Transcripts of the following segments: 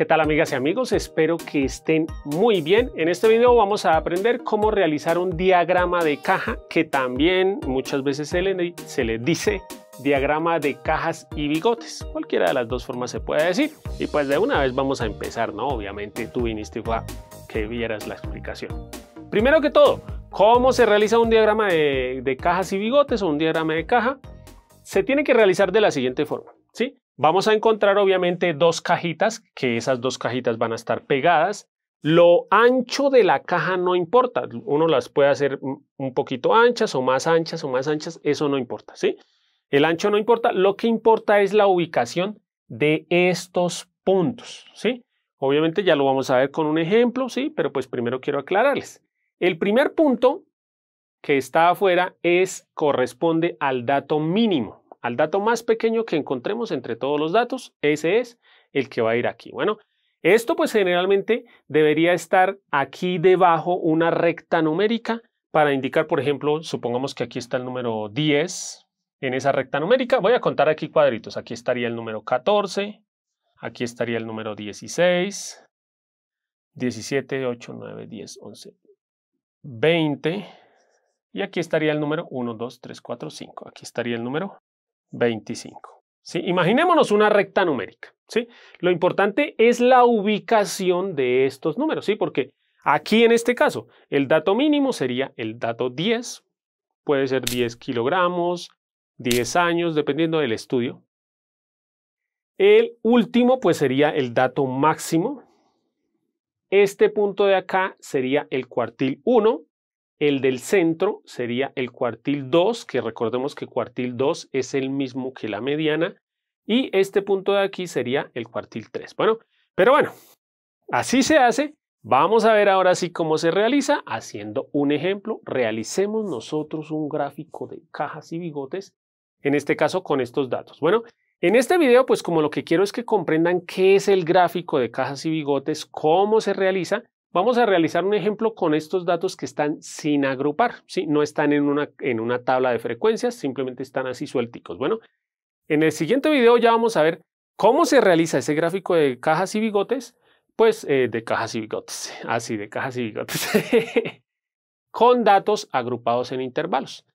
¿Qué tal amigas y amigos? Espero que estén muy bien. En este video vamos a aprender cómo realizar un diagrama de caja que también muchas veces se le, dice diagrama de cajas y bigotes. Cualquiera de las dos formas se puede decir. Y pues de una vez vamos a empezar, ¿no? Obviamente tú viniste a que vieras la explicación. Primero que todo, ¿cómo se realiza un diagrama de, de cajas y bigotes o un diagrama de caja? Se tiene que realizar de la siguiente forma, ¿sí? Vamos a encontrar obviamente dos cajitas, que esas dos cajitas van a estar pegadas. Lo ancho de la caja no importa, uno las puede hacer un poquito anchas o más anchas o más anchas, eso no importa, ¿sí? El ancho no importa, lo que importa es la ubicación de estos puntos, ¿sí? Obviamente ya lo vamos a ver con un ejemplo, ¿sí? Pero pues primero quiero aclararles. El primer punto que está afuera es corresponde al dato mínimo al dato más pequeño que encontremos entre todos los datos, ese es el que va a ir aquí. Bueno, esto pues generalmente debería estar aquí debajo una recta numérica para indicar, por ejemplo, supongamos que aquí está el número 10 en esa recta numérica. Voy a contar aquí cuadritos. Aquí estaría el número 14, aquí estaría el número 16, 17, 8, 9, 10, 11, 20. Y aquí estaría el número 1, 2, 3, 4, 5. Aquí estaría el número 25. ¿sí? Imaginémonos una recta numérica. ¿sí? Lo importante es la ubicación de estos números, ¿sí? porque aquí en este caso el dato mínimo sería el dato 10, puede ser 10 kilogramos, 10 años, dependiendo del estudio. El último pues sería el dato máximo. Este punto de acá sería el cuartil 1 el del centro sería el cuartil 2, que recordemos que cuartil 2 es el mismo que la mediana. Y este punto de aquí sería el cuartil 3. Bueno, pero bueno, así se hace. Vamos a ver ahora sí cómo se realiza haciendo un ejemplo. Realicemos nosotros un gráfico de cajas y bigotes, en este caso con estos datos. Bueno, en este video pues como lo que quiero es que comprendan qué es el gráfico de cajas y bigotes, cómo se realiza Vamos a realizar un ejemplo con estos datos que están sin agrupar, ¿sí? no están en una, en una tabla de frecuencias, simplemente están así suelticos. Bueno, en el siguiente video ya vamos a ver cómo se realiza ese gráfico de cajas y bigotes, pues eh, de cajas y bigotes, así ah, de cajas y bigotes, con datos agrupados en intervalos.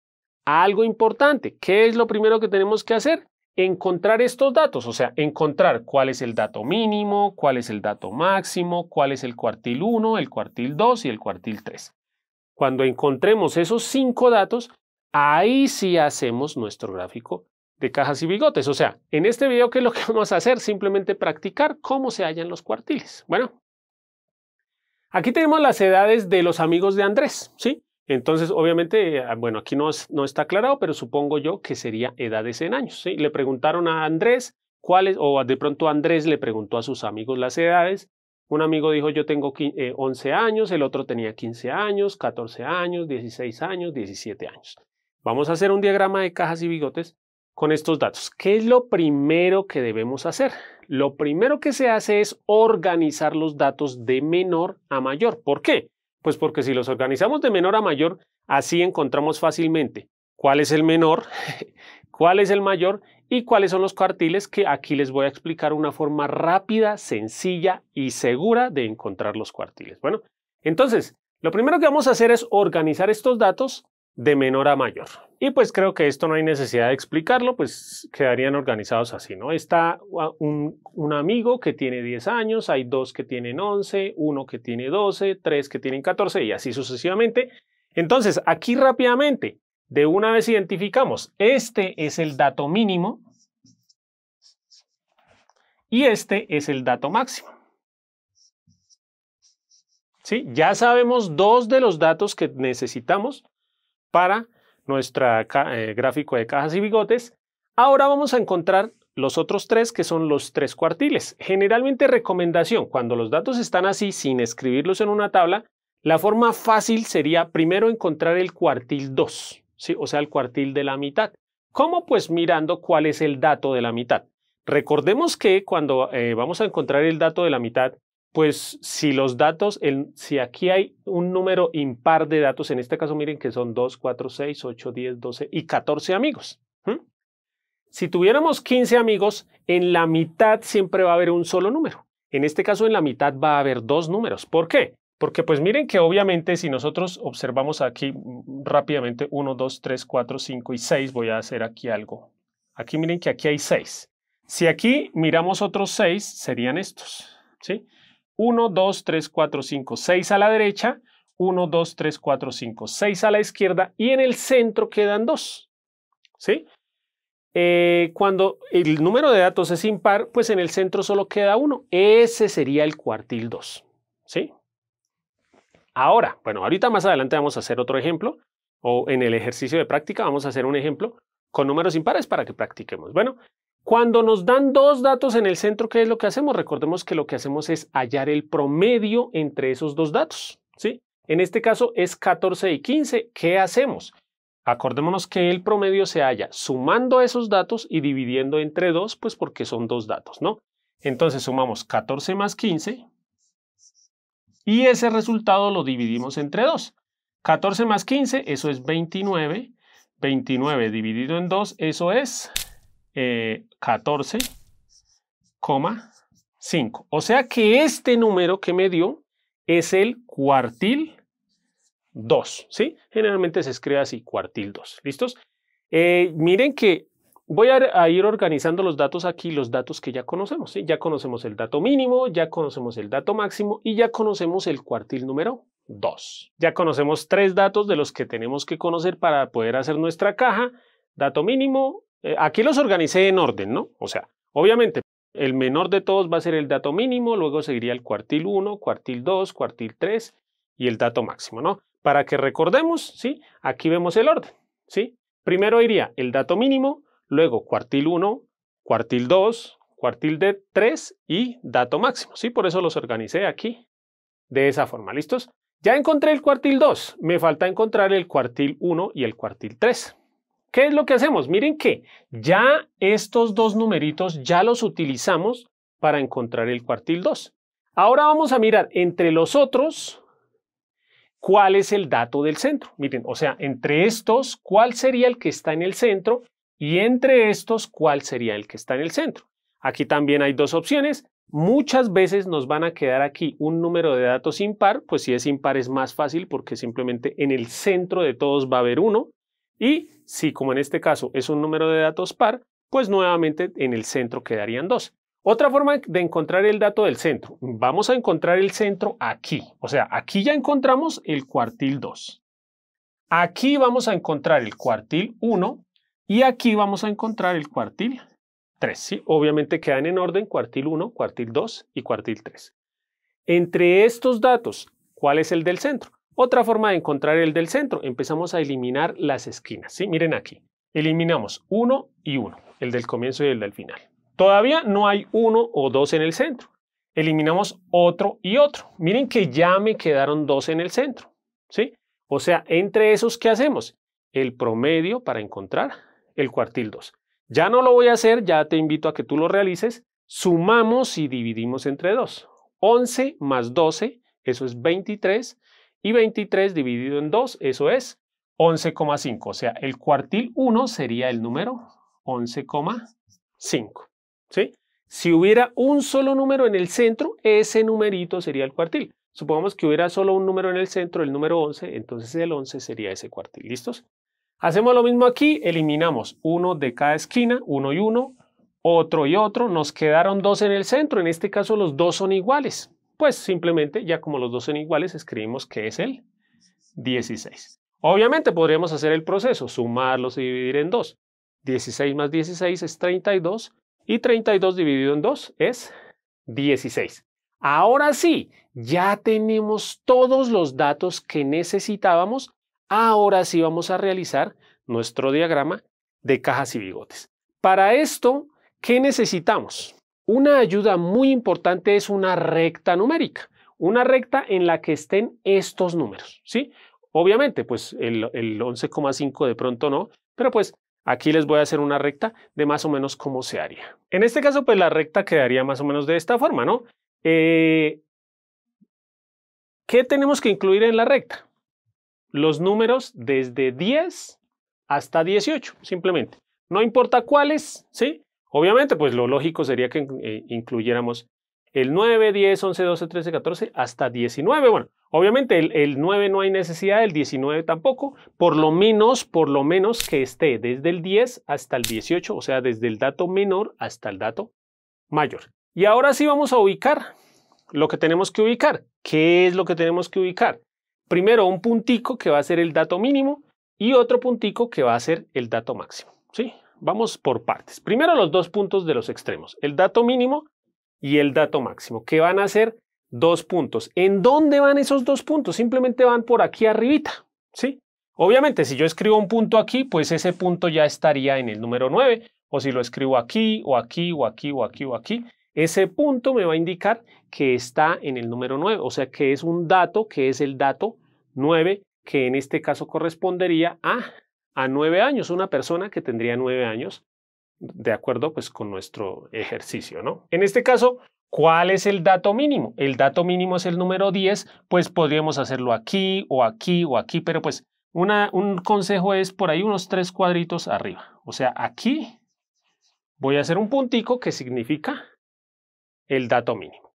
Algo importante, ¿qué es lo primero que tenemos que hacer? encontrar estos datos, o sea, encontrar cuál es el dato mínimo, cuál es el dato máximo, cuál es el cuartil 1, el cuartil 2 y el cuartil 3. Cuando encontremos esos cinco datos, ahí sí hacemos nuestro gráfico de cajas y bigotes. O sea, en este video, ¿qué es lo que vamos a hacer? Simplemente practicar cómo se hallan los cuartiles. Bueno, aquí tenemos las edades de los amigos de Andrés, ¿sí? Entonces, obviamente, ah, bueno, aquí no, no está aclarado, pero supongo yo que sería edades en años. ¿sí? Le preguntaron a Andrés cuáles, o de pronto Andrés le preguntó a sus amigos las edades. Un amigo dijo, yo tengo 11 eh, años, el otro tenía 15 años, 14 años, 16 años, 17 años. Vamos a hacer un diagrama de cajas y bigotes con estos datos. ¿Qué es lo primero que debemos hacer? Lo primero que se hace es organizar los datos de menor a mayor. ¿Por qué? Pues porque si los organizamos de menor a mayor, así encontramos fácilmente cuál es el menor, cuál es el mayor y cuáles son los cuartiles que aquí les voy a explicar una forma rápida, sencilla y segura de encontrar los cuartiles. Bueno, entonces, lo primero que vamos a hacer es organizar estos datos de menor a mayor. Y pues creo que esto no hay necesidad de explicarlo, pues quedarían organizados así, ¿no? Está ah, un, amigo que tiene 10 años, hay dos que tienen 11, uno que tiene 12, tres que tienen 14 y así sucesivamente. Entonces, aquí rápidamente, de una vez identificamos, este es el dato mínimo y este es el dato máximo. ¿Sí? Ya sabemos dos de los datos que necesitamos para nuestro eh, gráfico de cajas y bigotes. Ahora vamos a encontrar los otros tres que son los tres cuartiles. Generalmente recomendación, cuando los datos están así sin escribirlos en una tabla, la forma fácil sería primero encontrar el cuartil 2, o sea, el cuartil de la mitad. ¿Cómo? Pues mirando cuál es el dato de la mitad. Recordemos que cuando eh, vamos a encontrar el dato de la mitad, pues si los datos, si aquí hay un número impar de datos, en este caso miren que son 2, 4, 6, 8, 10, 12 y 14 amigos. Si tuviéramos 15 amigos, en la mitad siempre va a haber un solo número. En este caso en la mitad va a haber dos números. ¿Por qué? Porque pues miren que obviamente si nosotros observamos aquí mm, rápidamente 1, 2, 3, 4, 5 y 6, voy a hacer aquí algo. Aquí miren que aquí hay 6. Si aquí miramos otros 6, serían estos. ¿sí? 1, 2, 3, 4, 5, 6 a la derecha, 1, 2, 3, 4, 5, 6 a la izquierda y en el centro quedan 2. ¿Sí? Eh, cuando el número de datos es impar, pues en el centro solo queda 1. Ese sería el cuartil 2. ¿Sí? Ahora, bueno, ahorita más adelante vamos a hacer otro ejemplo o en el ejercicio de práctica vamos a hacer un ejemplo con números impares para que practiquemos. Bueno, cuando nos dan dos datos en el centro, ¿qué es lo que hacemos? Recordemos que lo que hacemos es hallar el promedio entre esos dos datos. ¿sí? En este caso es 14 y 15. ¿Qué hacemos? Acordémonos que el promedio se halla sumando esos datos y dividiendo entre dos, pues porque son dos datos, ¿no? Entonces sumamos 14 más 15 y ese resultado lo dividimos entre dos. 14 más 15, eso es 29. 29 dividido en 2, eso es 14,5. Eh, o sea que este número que me dio es el cuartil 2, ¿sí? Generalmente se escribe así, cuartil 2, ¿listos? Eh, miren que voy a, ir organizando los datos aquí, los datos que ya conocemos, Ya conocemos el dato mínimo, ya conocemos el dato máximo y ya conocemos el cuartil número 2. Ya conocemos tres datos de los que tenemos que conocer para poder hacer nuestra caja, dato mínimo, eh, aquí los organicé en orden, ¿no? O sea, obviamente, el menor de todos va a ser el dato mínimo, luego seguiría el cuartil 1, cuartil 2, cuartil 3 y el dato máximo, ¿no? Para que recordemos, ¿sí? Aquí vemos el orden, ¿sí? Primero iría el dato mínimo, luego cuartil 1, cuartil 2, cuartil de 3 y dato máximo, ¿sí? Por eso los organicé aquí de esa forma, ¿listos? Ya encontré el cuartil 2, me falta encontrar el cuartil 1 y el cuartil 3. ¿Qué es lo que hacemos? Miren que ya estos dos numeritos ya los utilizamos para encontrar el cuartil 2. Ahora vamos a mirar entre los otros cuál es el dato del centro. Miren, o sea, entre estos, cuál sería el que está en el centro y entre estos, cuál sería el que está en el centro. Aquí también hay dos opciones. Muchas veces nos van a quedar aquí un número de datos impar, pues si es impar es más fácil porque simplemente en el centro de todos va a haber uno. Y si, como en este caso, es un número de datos par, pues nuevamente en el centro quedarían dos. Otra forma de encontrar el dato del centro. Vamos a encontrar el centro aquí. O sea, aquí ya encontramos el cuartil 2. Aquí vamos a encontrar el cuartil 1 y aquí vamos a encontrar el cuartil 3. ¿sí? Obviamente quedan en orden cuartil 1, cuartil 2 y cuartil 3. Entre estos datos, ¿cuál es el del centro? Otra forma de encontrar el del centro, empezamos a eliminar las esquinas. ¿sí? Miren aquí, eliminamos uno y uno, el del comienzo y el del final. Todavía no hay uno o dos en el centro. Eliminamos otro y otro. Miren que ya me quedaron dos en el centro. ¿sí? O sea, entre esos, ¿qué hacemos? El promedio para encontrar el cuartil 2. Ya no lo voy a hacer, ya te invito a que tú lo realices. Sumamos y dividimos entre dos. 11 más 12, eso es 23, y 23 dividido en 2, eso es 11,5. O sea, el cuartil 1 sería el número 11,5. ¿sí? Si hubiera un solo número en el centro, ese numerito sería el cuartil. Supongamos que hubiera solo un número en el centro, el número 11, entonces el 11 sería ese cuartil. ¿Listos? Hacemos lo mismo aquí, eliminamos uno de cada esquina, uno y uno, otro y otro, nos quedaron dos en el centro, en este caso los dos son iguales. Pues simplemente, ya como los dos son iguales, escribimos que es el 16. Obviamente podríamos hacer el proceso, sumarlos y dividir en 2. 16 más 16 es 32 y 32 dividido en 2 es 16. Ahora sí, ya tenemos todos los datos que necesitábamos. Ahora sí vamos a realizar nuestro diagrama de cajas y bigotes. Para esto, ¿qué necesitamos? Una ayuda muy importante es una recta numérica, una recta en la que estén estos números, ¿sí? Obviamente, pues el, 11,5 de pronto no, pero pues aquí les voy a hacer una recta de más o menos cómo se haría. En este caso, pues la recta quedaría más o menos de esta forma, ¿no? Eh, ¿Qué tenemos que incluir en la recta? Los números desde 10 hasta 18, simplemente. No importa cuáles, ¿sí? Obviamente, pues lo lógico sería que eh, incluyéramos el 9, 10, 11, 12, 13, 14 hasta 19. Bueno, obviamente el, el, 9 no hay necesidad, el 19 tampoco, por lo menos, por lo menos que esté desde el 10 hasta el 18, o sea, desde el dato menor hasta el dato mayor. Y ahora sí vamos a ubicar lo que tenemos que ubicar. ¿Qué es lo que tenemos que ubicar? Primero un puntico que va a ser el dato mínimo y otro puntico que va a ser el dato máximo, ¿sí? Vamos por partes. Primero los dos puntos de los extremos, el dato mínimo y el dato máximo, que van a ser dos puntos. ¿En dónde van esos dos puntos? Simplemente van por aquí arribita, ¿sí? Obviamente, si yo escribo un punto aquí, pues ese punto ya estaría en el número 9, o si lo escribo aquí, o aquí, o aquí, o aquí, o aquí, ese punto me va a indicar que está en el número 9, o sea que es un dato que es el dato 9, que en este caso correspondería a a nueve años, una persona que tendría nueve años, de acuerdo pues con nuestro ejercicio, ¿no? En este caso, ¿cuál es el dato mínimo? El dato mínimo es el número 10, pues podríamos hacerlo aquí o aquí o aquí, pero pues una, un consejo es por ahí unos tres cuadritos arriba. O sea, aquí voy a hacer un puntico que significa el dato mínimo.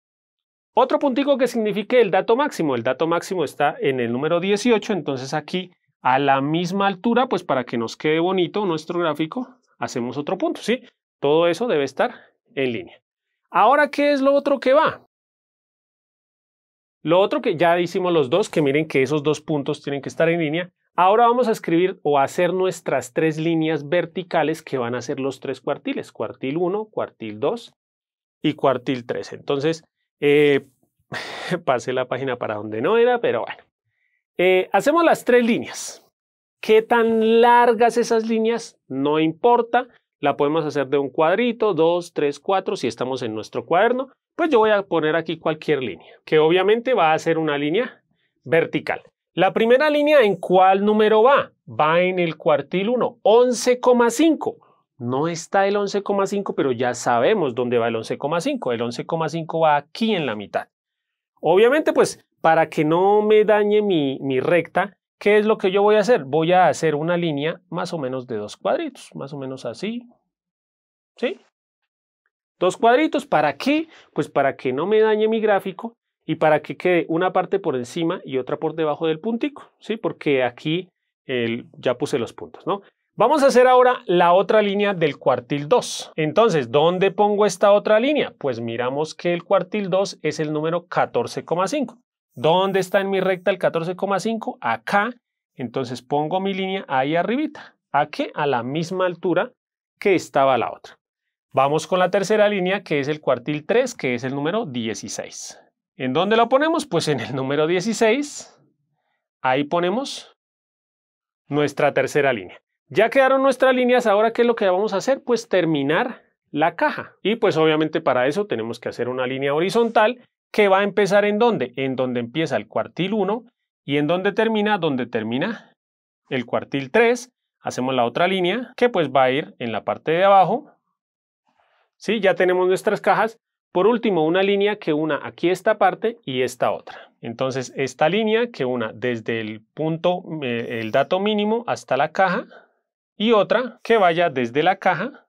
Otro puntico que signifique el dato máximo. El dato máximo está en el número 18, entonces aquí a la misma altura, pues para que nos quede bonito nuestro gráfico, hacemos otro punto, ¿sí? Todo eso debe estar en línea. Ahora, ¿qué es lo otro que va? Lo otro que ya hicimos los dos, que miren que esos dos puntos tienen que estar en línea. Ahora vamos a escribir o hacer nuestras tres líneas verticales que van a ser los tres cuartiles, cuartil 1, cuartil 2 y cuartil 3. Entonces, eh, pasé la página para donde no era, pero bueno. Eh, hacemos las tres líneas. ¿Qué tan largas esas líneas? No importa. La podemos hacer de un cuadrito, dos, tres, cuatro, si estamos en nuestro cuaderno. Pues yo voy a poner aquí cualquier línea, que obviamente va a ser una línea vertical. La primera línea, ¿en cuál número va? Va en el cuartil 1, 11,5. No está el 11,5, pero ya sabemos dónde va el 11,5. El 11,5 va aquí en la mitad. Obviamente, pues para que no me dañe mi, recta, ¿qué es lo que yo voy a hacer? Voy a hacer una línea más o menos de dos cuadritos, más o menos así, ¿sí? Dos cuadritos, ¿para qué? Pues para que no me dañe mi gráfico y para que quede una parte por encima y otra por debajo del puntico, ¿sí? Porque aquí ya puse los puntos, ¿no? Vamos a hacer ahora la otra línea del cuartil 2. Entonces, ¿dónde pongo esta otra línea? Pues miramos que el cuartil 2 es el número 14,5. ¿Dónde está en mi recta el 14,5? Acá. Entonces pongo mi línea ahí arribita. ¿A qué? A la misma altura que estaba la otra. Vamos con la tercera línea, que es el cuartil 3, que es el número 16. ¿En dónde lo ponemos? Pues en el número 16. Ahí ponemos nuestra tercera línea. Ya quedaron nuestras líneas, ahora ¿qué es lo que vamos a hacer? Pues terminar la caja. Y pues obviamente para eso tenemos que hacer una línea horizontal que va a empezar en dónde? En donde empieza el cuartil 1 y en donde termina, donde termina el cuartil 3. Hacemos la otra línea que pues va a ir en la parte de abajo. ¿Sí? Ya tenemos nuestras cajas. Por último, una línea que una aquí esta parte y esta otra. Entonces, esta línea que una desde el punto, eh, el dato mínimo hasta la caja y otra que vaya desde la caja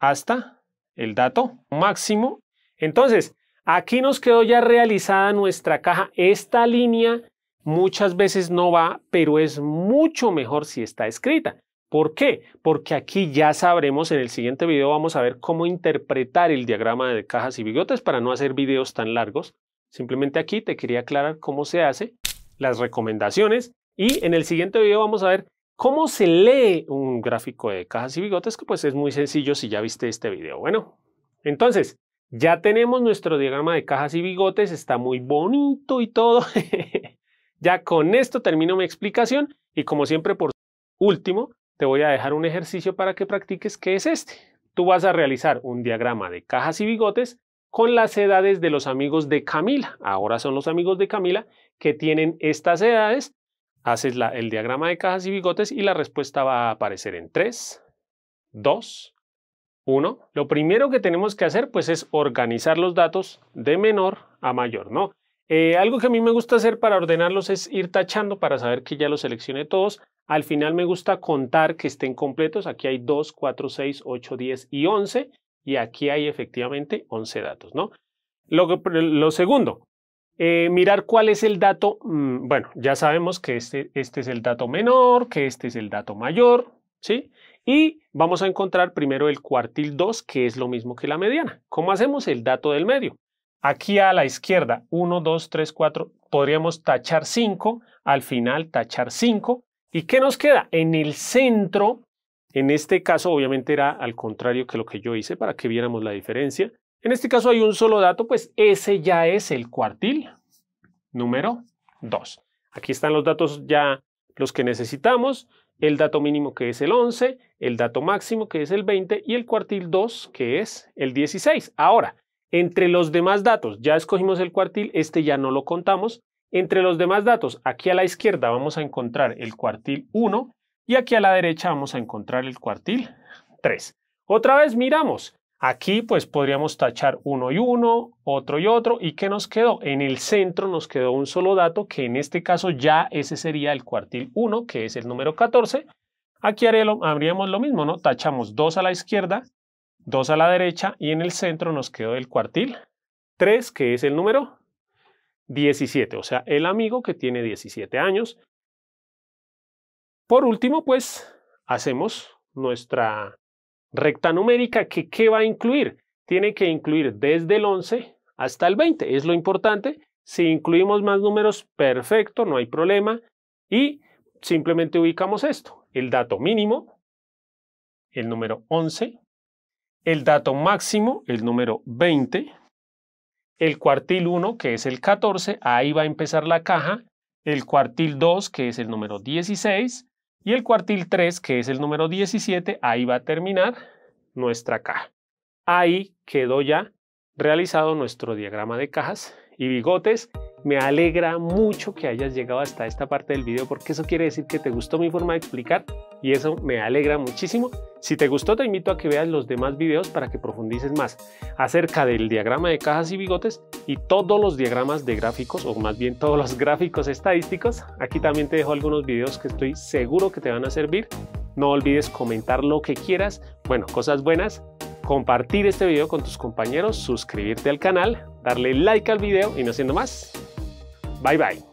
hasta el dato máximo. Entonces, Aquí nos quedó ya realizada nuestra caja. Esta línea muchas veces no va, pero es mucho mejor si está escrita. ¿Por qué? Porque aquí ya sabremos, en el siguiente video vamos a ver cómo interpretar el diagrama de cajas y bigotes para no hacer videos tan largos. Simplemente aquí te quería aclarar cómo se hace, las recomendaciones y en el siguiente video vamos a ver cómo se lee un gráfico de cajas y bigotes, que pues es muy sencillo si ya viste este video. Bueno, entonces, ya tenemos nuestro diagrama de cajas y bigotes, está muy bonito y todo. ya con esto termino mi explicación y como siempre por último te voy a dejar un ejercicio para que practiques que es este. Tú vas a realizar un diagrama de cajas y bigotes con las edades de los amigos de Camila. Ahora son los amigos de Camila que tienen estas edades. Haces el diagrama de cajas y bigotes y la respuesta va a aparecer en 3, 2, uno, lo primero que tenemos que hacer pues es organizar los datos de menor a mayor, ¿no? Eh, algo que a mí me gusta hacer para ordenarlos es ir tachando para saber que ya los seleccioné todos. Al final me gusta contar que estén completos. Aquí hay 2, 4, 6, 8, 10 y 11. Y aquí hay efectivamente 11 datos, ¿no? Lo, lo segundo, eh, mirar cuál es el dato. Mm, bueno, ya sabemos que este, este, es el dato menor, que este es el dato mayor, ¿sí? sí y vamos a encontrar primero el cuartil 2, que es lo mismo que la mediana. ¿Cómo hacemos el dato del medio? Aquí a la izquierda, 1, 2, 3, 4, podríamos tachar 5, al final tachar 5. ¿Y qué nos queda? En el centro, en este caso obviamente era al contrario que lo que yo hice para que viéramos la diferencia. En este caso hay un solo dato, pues ese ya es el cuartil número 2. Aquí están los datos ya los que necesitamos el dato mínimo que es el 11, el dato máximo que es el 20 y el cuartil 2 que es el 16. Ahora, entre los demás datos, ya escogimos el cuartil, este ya no lo contamos. Entre los demás datos, aquí a la izquierda vamos a encontrar el cuartil 1 y aquí a la derecha vamos a encontrar el cuartil 3. Otra vez miramos, Aquí pues podríamos tachar uno y uno, otro y otro. ¿Y qué nos quedó? En el centro nos quedó un solo dato que en este caso ya ese sería el cuartil 1, que es el número 14. Aquí haríamos lo mismo, ¿no? Tachamos 2 a la izquierda, dos a la derecha y en el centro nos quedó el cuartil 3, que es el número 17, o sea, el amigo que tiene 17 años. Por último, pues hacemos nuestra Recta numérica que ¿qué va a incluir? Tiene que incluir desde el 11 hasta el 20, es lo importante. Si incluimos más números, perfecto, no hay problema. Y simplemente ubicamos esto, el dato mínimo, el número 11, el dato máximo, el número 20, el cuartil 1, que es el 14, ahí va a empezar la caja, el cuartil 2, que es el número 16, y el cuartil 3, que es el número 17, ahí va a terminar nuestra caja. Ahí quedó ya realizado nuestro diagrama de cajas y bigotes. Me alegra mucho que hayas llegado hasta esta parte del video porque eso quiere decir que te gustó mi forma de explicar y eso me alegra muchísimo. Si te gustó te invito a que veas los demás videos para que profundices más acerca del diagrama de cajas y bigotes y todos los diagramas de gráficos o más bien todos los gráficos estadísticos. Aquí también te dejo algunos videos que estoy seguro que te van a servir. No olvides comentar lo que quieras, bueno, cosas buenas, compartir este video con tus compañeros, suscribirte al canal, darle like al video y no siendo más. Bye bye.